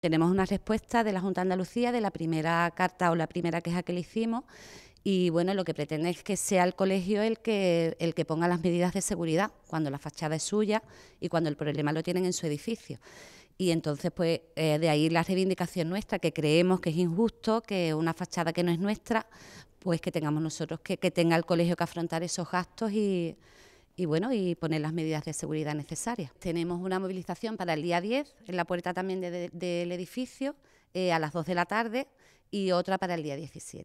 Tenemos una respuesta de la Junta de Andalucía de la primera carta o la primera queja que le hicimos y bueno, lo que pretende es que sea el colegio el que, el que ponga las medidas de seguridad cuando la fachada es suya y cuando el problema lo tienen en su edificio. Y entonces, pues, eh, de ahí la reivindicación nuestra, que creemos que es injusto, que una fachada que no es nuestra, pues que tengamos nosotros, que, que tenga el colegio que afrontar esos gastos y, y bueno, y poner las medidas de seguridad necesarias. Tenemos una movilización para el día 10 en la puerta también del edificio eh, a las 2 de la tarde y otra para el día 17.